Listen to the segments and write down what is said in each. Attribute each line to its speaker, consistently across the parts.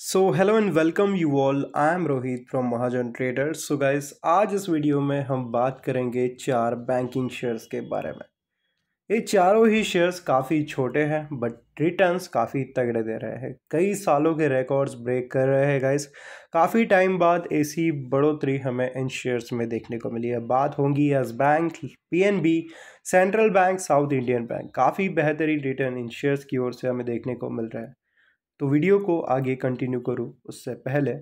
Speaker 1: so hello and welcome you all I am Rohit from Mahajan trader so guys आज इस video में हम बात करेंगे चार बैंकिंग शेयर्स के बारे में ये चारों ही शेयर्स काफ़ी छोटे हैं बट रिटर्न्स काफ़ी तगड़े दे रहे हैं कई सालों के रिकॉर्ड्स ब्रेक कर रहे हैं गाइस काफ़ी टाइम बाद ऐसी बढ़ोतरी हमें इन शेयर्स में देखने को मिली है बात होंगी Yes Bank PNB Central Bank South Indian Bank काफ़ी बेहतरीन रिटर्न इन शेयर्स की ओर से हमें देखने को मिल रहा है तो वीडियो को आगे कंटिन्यू करूँ उससे पहले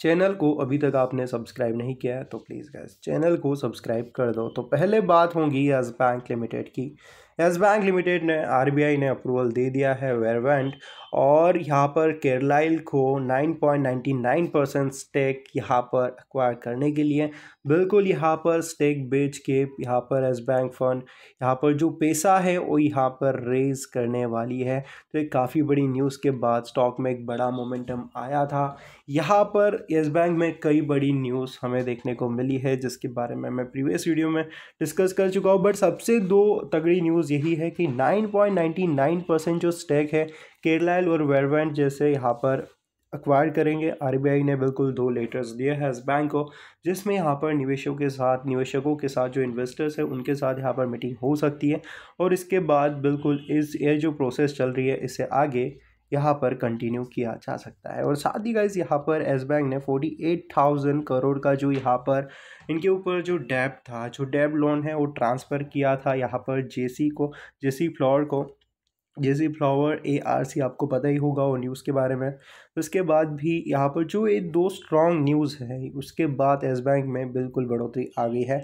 Speaker 1: चैनल को अभी तक आपने सब्सक्राइब नहीं किया है तो प्लीज़ गैस चैनल को सब्सक्राइब कर दो तो पहले बात होगी एज बैंक लिमिटेड की यस बैंक लिमिटेड ने आरबीआई ने अप्रूवल दे दिया है वेरवेंट और यहाँ पर केरलाइल को 9.99 परसेंट स्टेक यहाँ पर एक्वायर करने के लिए बिल्कुल यहाँ पर स्टेक बेच के यहाँ पर एस बैंक फंड यहाँ पर जो पैसा है वो यहाँ पर रेज करने वाली है तो एक काफ़ी बड़ी न्यूज़ के बाद स्टॉक में एक बड़ा मोमेंटम आया था यहाँ पर येस बैंक में कई बड़ी न्यूज़ हमें देखने को मिली है जिसके बारे में मैं प्रीवियस वीडियो में डिस्कस कर चुका हूँ बट सबसे दो तगड़ी न्यूज़ न्यूज़ यही है कि 9.99 परसेंट जो स्टेक है केरलाइल और वेरवेंट जैसे यहाँ पर अक्वायर करेंगे आरबीआई ने बिल्कुल दो लेटर्स दिए हैं इस बैंक को जिसमें यहाँ पर निवेशकों के साथ निवेशकों के साथ जो इन्वेस्टर्स हैं उनके साथ यहाँ पर मीटिंग हो सकती है और इसके बाद बिल्कुल इस ये जो प्रोसेस चल रही है इससे आगे यहाँ पर कंटिन्यू किया जा सकता है और साथ ही गाइज यहाँ पर एस बैंक ने फोर्टी एट थाउजेंड करोड़ का जो यहाँ पर इनके ऊपर जो डेब था जो डेब लोन है वो ट्रांसफ़र किया था यहाँ पर जेसी को जेसी फ्लोर को सी फ्लावर ए आर सी आपको पता ही होगा वो न्यूज़ के बारे में उसके बाद भी यहाँ पर जो एक दो स्ट्रॉन्ग न्यूज़ है उसके बाद एस बैंक में बिल्कुल बढ़ोतरी आ गई है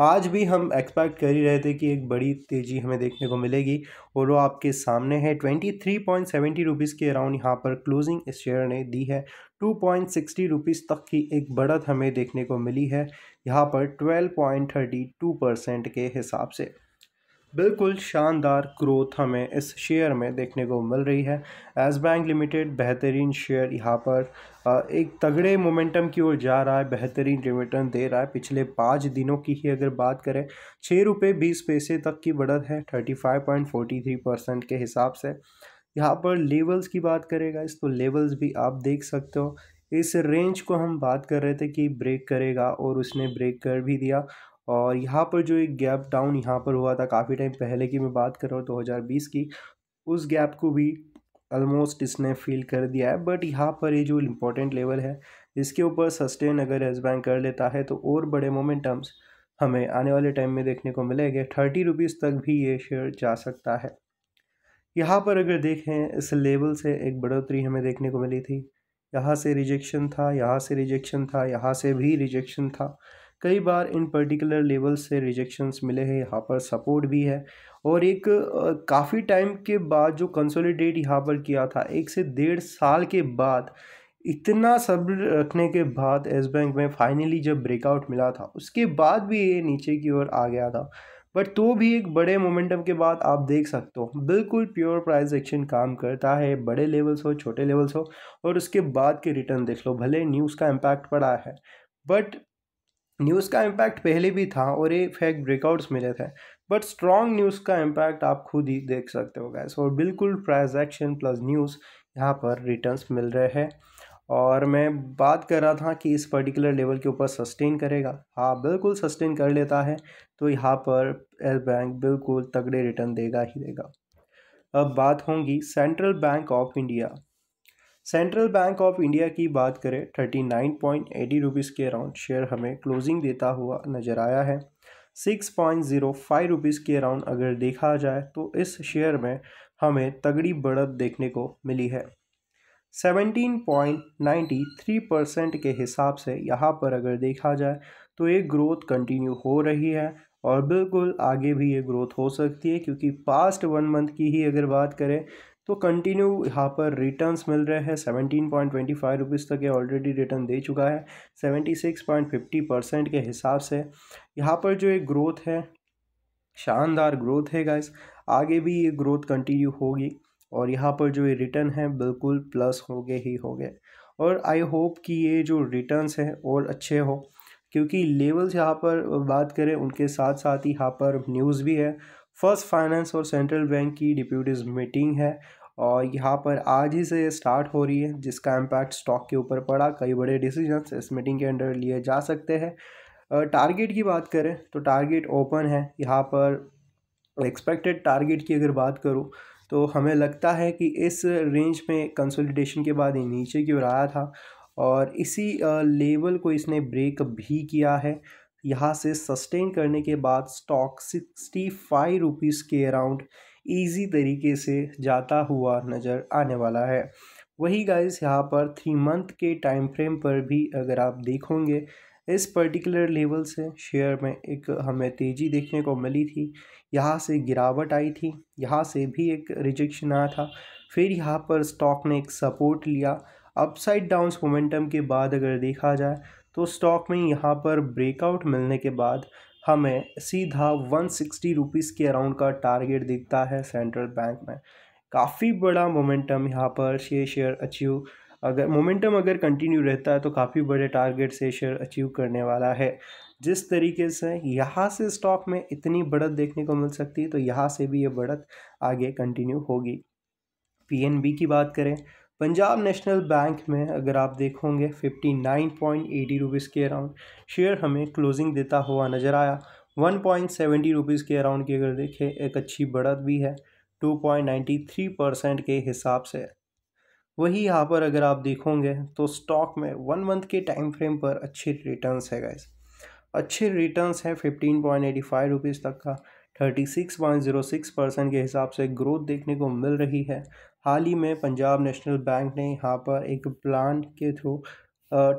Speaker 1: आज भी हम एक्सपेक्ट कर ही रहे थे कि एक बड़ी तेज़ी हमें देखने को मिलेगी और वो आपके सामने है twenty three point seventy rupees के अराउंड यहाँ पर क्लोजिंग इस शेयर ने दी है टू पॉइंट सिक्सटी रुपीज़ तक की एक बढ़त हमें देखने को मिली है यहाँ पर twelve point thirty two percent के हिसाब से बिल्कुल शानदार ग्रोथ हमें इस शेयर में देखने को मिल रही है एस बैंक लिमिटेड बेहतरीन शेयर यहाँ पर एक तगड़े मोमेंटम की ओर जा रहा है बेहतरीन रिटर्न दे रहा है पिछले पाँच दिनों की ही अगर बात करें छः रुपये बीस पैसे तक की बढ़त है thirty five point forty three percent के हिसाब से यहाँ पर लेवल्स की बात करेगा इस तो लेवल्स भी आप देख सकते हो इस रेंज को हम बात कर रहे थे कि ब्रेक करेगा और उसने ब्रेक कर भी दिया और यहाँ पर जो एक गैप डाउन यहाँ पर हुआ था काफ़ी टाइम पहले की मैं बात कर रहा हूँ दो हज़ार बीस की उस गैप को भी ऑलमोस्ट इसने फील कर दिया है बट यहाँ पर ये जो इम्पोर्टेंट लेवल है इसके ऊपर सस्टेन अगर एस बैंक कर लेता है तो और बड़े मोमेंटम्स हमें आने वाले टाइम में देखने को मिलेंगे थर्टी रुपीज़ तक भी ये शेयर जा सकता है यहाँ पर अगर देखें इस लेवल से एक बढ़ोतरी हमें देखने को मिली थी यहाँ से रिजेक्शन था यहाँ से रिजेक्शन था यहाँ से भी रिजेक्शन था कई बार इन पर्टिकुलर लेवल से रिजेक्शंस मिले हैं यहाँ पर सपोर्ट भी है और एक काफ़ी टाइम के बाद जो कंसोलिडेट यहाँ पर किया था एक से डेढ़ साल के बाद इतना सब्र रखने के बाद एस बैंक में फाइनली जब ब्रेकआउट मिला था उसके बाद भी ये नीचे की ओर आ गया था बट तो भी एक बड़े मोमेंटम के बाद आप देख सकते हो बिल्कुल प्योर प्राइस एक्शन काम करता है बड़े लेवल्स हो छोटे लेवल्स हो और उसके बाद के रिटर्न देख लो भले न्यूज़ का इम्पैक्ट पड़ा है बट न्यूज़ का इम्पैक्ट पहले भी था और ये फेक ब्रेकआउट्स मिले थे बट स्ट्रॉन्ग न्यूज़ का इम्पैक्ट आप खुद ही देख सकते हो गैस और बिल्कुल प्राइज एक्शन प्लस न्यूज़ यहाँ पर रिटर्न्स मिल रहे हैं और मैं बात कर रहा था कि इस पर्टिकुलर लेवल के ऊपर सस्टेन करेगा हाँ बिल्कुल सस्टेन कर लेता है तो यहाँ पर एस बैंक बिल्कुल तगड़े रिटर्न देगा ही देगा अब बात होगी Central Bank of India Central Bank of India की बात करें thirty nine point eighty rupees के अराउंड शेयर हमें क्लोजिंग देता हुआ नज़र आया है six point zero five rupees के अराउंड अगर देखा जाए तो इस शेयर में हमें तगड़ी बढ़त देखने को मिली है seventeen point ninety three percent के हिसाब से यहाँ पर अगर देखा जाए तो ये ग्रोथ कंटिन्यू हो रही है और बिल्कुल आगे भी ये ग्रोथ हो सकती है क्योंकि पास्ट वन मंथ की ही अगर बात करें तो कंटिन्यू यहाँ पर रिटर्न्स मिल रहे हैं seventeen point twenty five rupees तक ये ऑलरेडी रिटर्न दे चुका है seventy six point fifty percent के हिसाब से यहाँ पर जो एक ग्रोथ है शानदार ग्रोथ है गाइस आगे भी ये ग्रोथ कंटिन्यू होगी और यहाँ पर जो ये रिटर्न है बिल्कुल प्लस हो गए ही हो गए और आई होप कि ये जो रिटर्न्स हैं और अच्छे हो क्योंकि लेवल्स यहाँ पर बात करें उनके साथ साथ ही यहाँ पर न्यूज़ भी है फर्स्ट फाइनेंस और सेंट्रल बैंक की डिप्यूटीज़ मीटिंग है और यहाँ पर आज ही से स्टार्ट हो रही है जिसका इम्पैक्ट स्टॉक के ऊपर पड़ा कई बड़े डिसीजंस इस मीटिंग के अंडर लिए जा सकते हैं टारगेट की बात करें तो टारगेट ओपन है यहाँ पर एक्सपेक्टेड टारगेट की अगर बात करूँ तो हमें लगता है कि इस रेंज में कंसोलिडेशन के बाद ये नीचे की ओर आया था और इसी लेवल को इसने ब्रेक भी किया है यहाँ से सस्टेन करने के बाद स्टॉक सिक्सटी फाइव रुपीज़ के अराउंड ईजी तरीके से जाता हुआ नज़र आने वाला है वही गाइस यहाँ पर थ्री मंथ के टाइम फ्रेम पर भी अगर आप देखोगे इस पर्टिकुलर लेवल से शेयर में एक हमें तेज़ी देखने को मिली थी यहाँ से गिरावट आई थी यहाँ से भी एक रिजेक्शन आया था फिर यहाँ पर स्टॉक ने एक सपोर्ट लिया अपसाइड डाउन मोमेंटम के बाद अगर देखा जाए तो स्टॉक में यहाँ पर ब्रेकआउट मिलने के बाद हमें सीधा वन सिक्सटी रुपीज़ के अराउंड का टारगेट दिखता है सेंट्रल बैंक में काफ़ी बड़ा मोमेंटम यहाँ पर ये शेयर अचीव अगर मोमेंटम अगर कंटिन्यू रहता है तो काफ़ी बड़े टारगेट से शेयर अचीव करने वाला है जिस तरीके से यहाँ से स्टॉक में इतनी बढ़त देखने को मिल सकती है तो यहाँ से भी ये बढ़त आगे कंटिन्यू होगी पीएनबी की बात करें पंजाब नेशनल बैंक में अगर आप देखोगे fifty nine point eighty rupees के अराउंड शेयर हमें क्लोजिंग देता हुआ नज़र आया वन पॉइंट सेवेंटी रुपीज़ के अराउंड की अगर देखें एक अच्छी बढ़त भी है two point ninety three percent के हिसाब से वही यहाँ पर अगर आप देखोगे तो स्टॉक में वन मंथ के टाइम फ्रेम पर अच्छे रिटर्न्स है गैस अच्छे रिटर्न्स हैं fifteen point eighty five rupees तक का thirty six point zero six percent के हिसाब से ग्रोथ देखने को मिल रही है हाल ही में पंजाब नेशनल बैंक ने यहाँ पर एक प्लान के थ्रू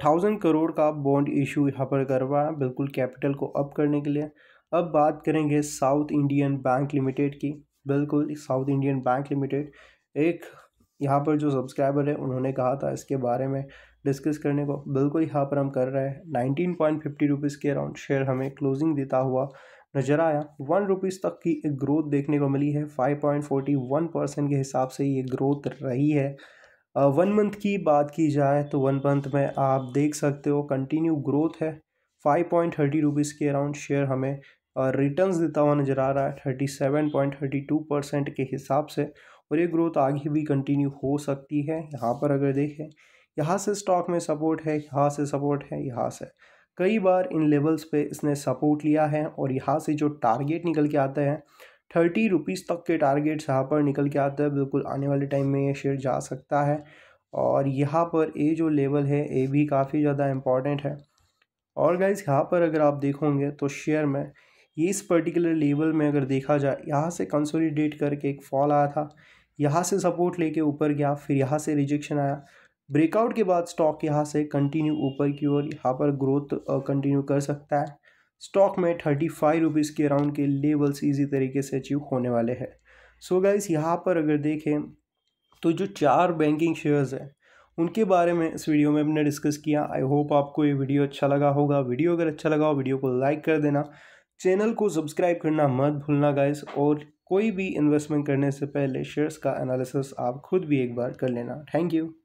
Speaker 1: थाउजेंड करोड़ का बॉन्ड इशू यहाँ पर करवाया बिल्कुल कैपिटल को अप करने के लिए अब बात करेंगे साउथ इंडियन बैंक लिमिटेड की बिल्कुल साउथ इंडियन बैंक लिमिटेड एक यहाँ पर जो सब्सक्राइबर है उन्होंने कहा था इसके बारे में डिस्कस करने को बिल्कुल यहाँ पर हम कर रहे हैं नाइनटीन पॉइंट फिफ्टी रुपीज़ के अराउंड शेयर हमें क्लोजिंग देता हुआ नजर आया वन रुपीज़ तक की एक ग्रोथ देखने को मिली है five point forty one percent के हिसाब से ये ग्रोथ रही है वन मंथ की बात की जाए तो वन मंथ में आप देख सकते हो कंटिन्यू ग्रोथ है फाइव पॉइंट थर्टी रुपीज़ के अराउंड शेयर हमें रिटर्न्स देता हुआ नज़र आ रहा है thirty seven point thirty two percent के हिसाब से और ये ग्रोथ आगे भी कंटिन्यू हो सकती है यहाँ पर अगर देखें यहाँ से स्टॉक में सपोर्ट है यहाँ से सपोर्ट है यहाँ से कई बार इन लेवल्स पे इसने सपोर्ट लिया है और यहाँ से जो टारगेट निकल के आता है थर्टी रुपीज़ तक के टारगेट्स यहाँ पर निकल के आता है बिल्कुल आने वाले टाइम में ये शेयर जा सकता है और यहाँ पर ये जो लेवल है ये भी काफ़ी ज़्यादा इम्पॉर्टेंट है और गाइज यहाँ पर अगर आप देखोगे तो शेयर में ये इस पर्टिकुलर लेवल में अगर देखा जाए यहाँ से कंसोलिडेट करके एक फॉल आया था यहाँ से सपोर्ट लेके ऊपर गया फिर यहाँ से रिजेक्शन आया ब्रेकआउट के बाद स्टॉक यहाँ से कंटिन्यू ऊपर की ओर यहाँ पर ग्रोथ कंटिन्यू कर सकता है स्टॉक में थर्टी फाइव रुपीज़ के अराउंड के लेवल्स इजी तरीके से अचीव होने वाले हैं सो गाइस यहाँ पर अगर देखें तो जो चार बैंकिंग शेयर्स हैं उनके बारे में इस वीडियो में हमने डिस्कस किया आई होप आपको ये वीडियो अच्छा लगा होगा वीडियो अगर अच्छा लगा हो वीडियो को लाइक कर देना चैनल को सब्सक्राइब करना मत भूलना गाइस और कोई भी इन्वेस्टमेंट करने से पहले शेयर्स का एनालिसिस आप खुद भी एक बार कर लेना थैंक यू